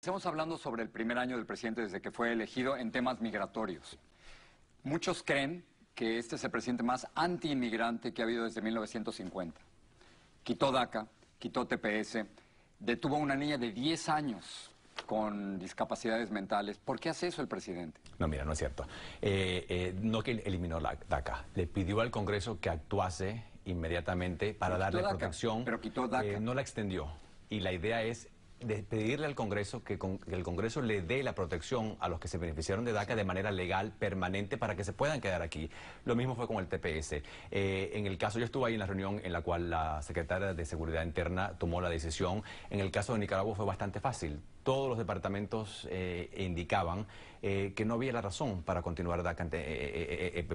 Estamos hablando sobre el primer año del presidente desde que fue elegido en temas migratorios. Muchos creen que este es el presidente más ANTIINMIGRANTE que ha habido desde 1950. Quitó DACA, quitó TPS, detuvo a una niña de 10 años con discapacidades mentales. ¿Por qué hace eso el presidente? No, mira, no es cierto. Eh, eh, no que eliminó la DACA, le pidió al Congreso que actuase inmediatamente para darle protección. Pero quitó DACA. Eh, no la extendió. Y la idea es de pedirle al Congreso que, el Congreso le dé la protección a los que se beneficiaron de DACA de manera legal, permanente, para que se puedan quedar aquí. Lo mismo fue con el TPS. Eh, en el caso, yo estuve ahí en la reunión en la cual la secretaria de Seguridad Interna tomó la decisión. En el caso de Nicaragua fue bastante fácil. Todos los departamentos eh, indicaban eh, que no había la razón para continuar DACA,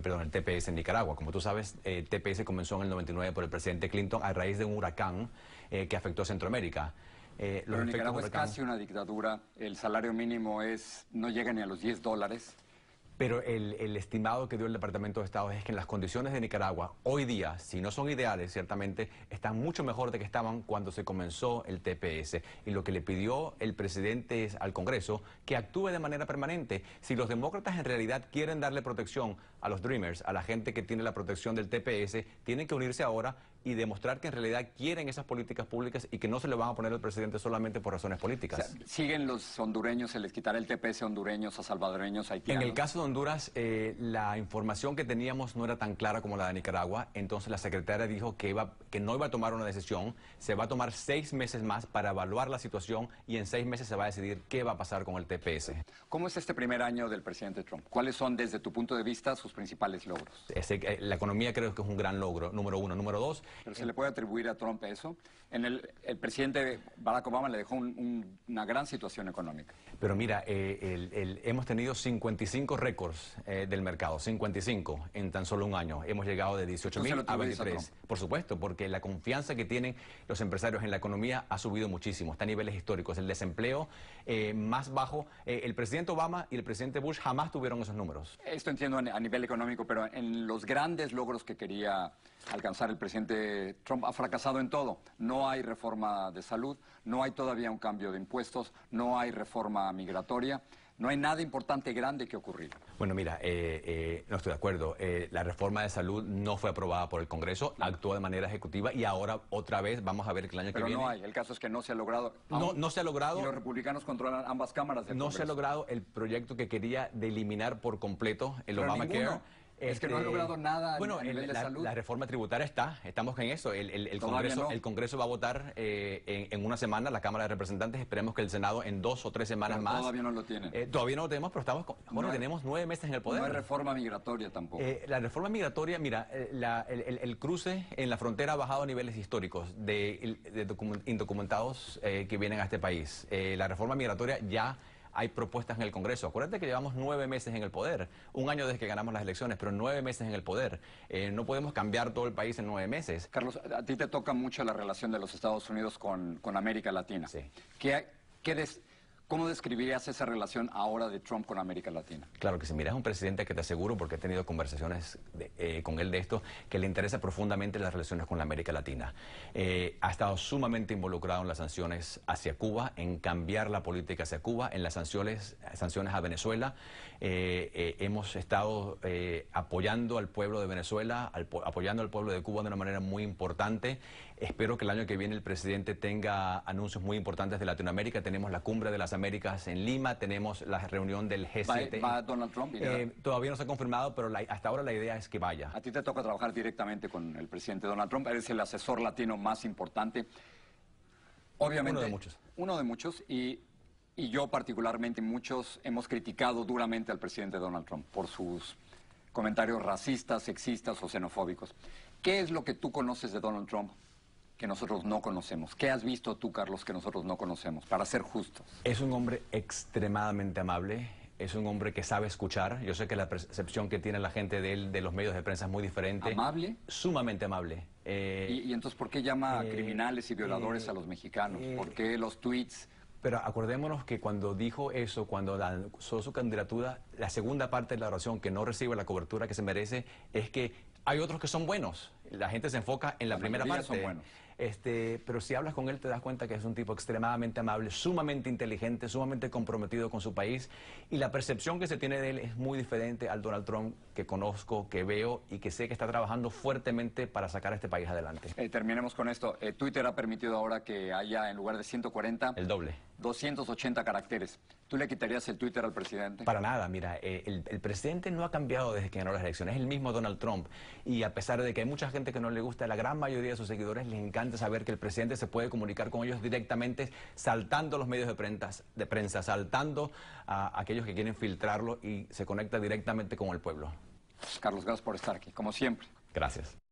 perdón, el TPS en Nicaragua. Como tú sabes, el TPS comenzó en el 99 por el presidente Clinton a raíz de un huracán que afectó a Centroamérica. Eh, Nicaragua es casi una dictadura, el salario mínimo es no llega ni a los 10 dólares. Pero el, el, estimado que dio el Departamento de Estado es que en las condiciones de Nicaragua, hoy día, si no son ideales, ciertamente, están mucho mejor de que estaban cuando se comenzó el TPS. Y lo que le pidió el presidente es al Congreso que actúe de manera permanente. Si los demócratas en realidad quieren darle protección a los Dreamers, a la gente que tiene la protección del TPS, tienen que unirse ahora y demostrar que en realidad quieren esas políticas públicas y que no se le van a poner al presidente solamente por razones políticas. ¿Siguen los hondureños, se les quitará el TPS hondureños, a salvadoreños, haitianos? En el caso de Honduras, eh, la información que teníamos no era tan clara como la de Nicaragua, entonces la secretaria dijo que, iba, que no iba a tomar una decisión, se va a tomar seis meses más para evaluar la situación y en seis meses se va a decidir qué va a pasar con el TPS. ¿Cómo es este primer año del presidente Trump? ¿Cuáles son, desde tu punto de vista, sus principales logros? Eh, la economía creo que es un gran logro, número uno. Número dos, pero se le puede atribuir a Trump eso. En el, el presidente Barack Obama le dejó una gran situación económica. Pero mira, eh, hemos tenido 55 récords eh, del mercado, 55 en tan solo un año. Hemos llegado de 18.000 a 23. Por supuesto, porque la confianza que tienen los empresarios en la economía ha subido muchísimo, está a niveles históricos. El desempleo eh, más bajo. el presidente Obama y el presidente Bush jamás tuvieron esos números. Esto entiendo a nivel económico, pero en los grandes logros que quería alcanzar el presidente eh, Trump ha fracasado en todo. No hay reforma de salud, no hay todavía un cambio de impuestos, no hay reforma migratoria. No hay nada importante grande que ocurrir. Bueno, mira, eh, eh, no estoy de acuerdo. la reforma de salud no fue aprobada por el Congreso, actuó de manera ejecutiva y ahora otra vez vamos a ver que el año que viene. Pero no hay. El caso es que no se ha logrado. No, se ha logrado. los republicanos controlan ambas cámaras. no se ha logrado el proyecto que quería de eliminar por completo el Obamacare. Es que no ha este, logrado nada. Bueno, la, la, reforma tributaria está, estamos en eso. El, Congreso, el Congreso va a votar eh, en, una semana, la Cámara de Representantes, esperemos que el Senado en dos o tres semanas más. Todavía no lo tienen. Eh, todavía no lo tenemos, pero estamos bueno, tenemos nueve meses en el poder. No hay reforma migratoria tampoco. Eh, la reforma migratoria, mira, el, cruce en la frontera ha bajado a niveles históricos de, de indocumentados que vienen a este país. la reforma migratoria ya hay propuestas en el Congreso. Acuérdate que llevamos nueve meses en el poder, un año desde que ganamos las elecciones, pero nueve meses en el poder. Eh, no podemos cambiar todo el país en nueve meses. Carlos, a ti te toca mucho la relación de los Estados Unidos con, América Latina. Sí. qué des ¿Cómo describirías esa relación ahora de Trump con América Latina? Claro que sí, mira, es un presidente que te aseguro, porque he tenido conversaciones eh, con él de esto, que le interesa profundamente las relaciones con América Latina. Eh, ha estado sumamente involucrado en las sanciones hacia Cuba, en cambiar la política hacia Cuba, en las sanciones, sanciones a Venezuela. Eh, hemos estado apoyando al pueblo de Venezuela, apoyando al pueblo de Cuba de una manera muy importante. Espero que el año que viene el presidente tenga anuncios muy importantes de Latinoamérica. Tenemos la cumbre de las Américas en Lima, tenemos la reunión del G7. ¿Va, Donald Trump? Eh, todavía no se ha confirmado, pero hasta ahora la idea es que vaya. A ti te toca trabajar directamente con el presidente Donald Trump, eres el asesor latino más importante. Obviamente. Uno de muchos. Uno de muchos y, y yo particularmente muchos hemos criticado duramente al presidente Donald Trump por sus comentarios racistas, sexistas o xenofóbicos. ¿Qué es lo que tú conoces de Donald Trump que nosotros no conocemos? ¿Qué has visto tú, Carlos, que nosotros no conocemos, para ser justos? Es un hombre extremadamente amable, es un hombre que sabe escuchar. Yo sé que la percepción que tiene la gente de él, de los medios de prensa, es muy diferente. ¿Amable? Sumamente amable. Eh, ¿Y, entonces por qué llama a eh, criminales y violadores eh, a los mexicanos? ¿Por qué los tweets? Pero acordémonos que cuando dijo eso, cuando lanzó su candidatura, la segunda parte de la oración que no recibe la cobertura que se merece es que hay otros que son buenos. La gente se enfoca en la, primera parte. Son buenos. Este, pero si hablas con él te das cuenta que es un tipo extremadamente amable, sumamente inteligente, sumamente comprometido con su país y la percepción que se tiene de él es muy diferente al Donald Trump que conozco, que veo y que sé que está trabajando fuertemente para sacar a este país adelante. Eh, terminemos con esto. Eh, Twitter ha permitido ahora que haya en lugar de 140... El doble. 280 caracteres. ¿Tú le quitarías el Twitter al presidente? Para nada, mira, eh, el, el, presidente no ha cambiado desde que ganó las elecciones, es el mismo Donald Trump. Y a pesar de que hay mucha gente que no le gusta, la gran mayoría de sus seguidores les encanta saber que el presidente se puede comunicar con ellos directamente, saltando los medios de, de prensa, saltando a aquellos que quieren filtrarlo y se conecta directamente con el pueblo. Carlos, gracias por estar aquí, como siempre. Gracias.